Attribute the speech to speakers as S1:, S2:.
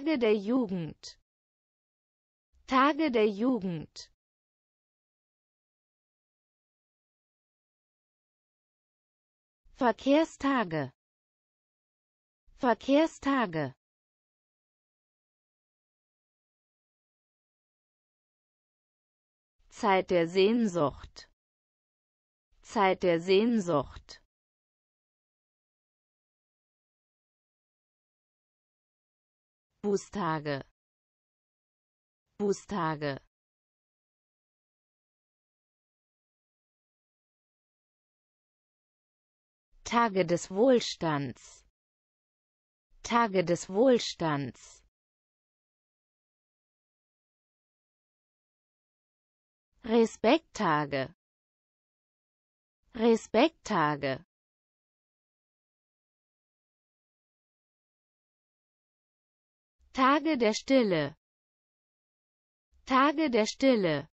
S1: Tage der Jugend Tage der Jugend Verkehrstage Verkehrstage Zeit der Sehnsucht Zeit der Sehnsucht Bußtage Bußtage Tage des Wohlstands Tage des Wohlstands Respekttage Respekttage Tage der Stille Tage der Stille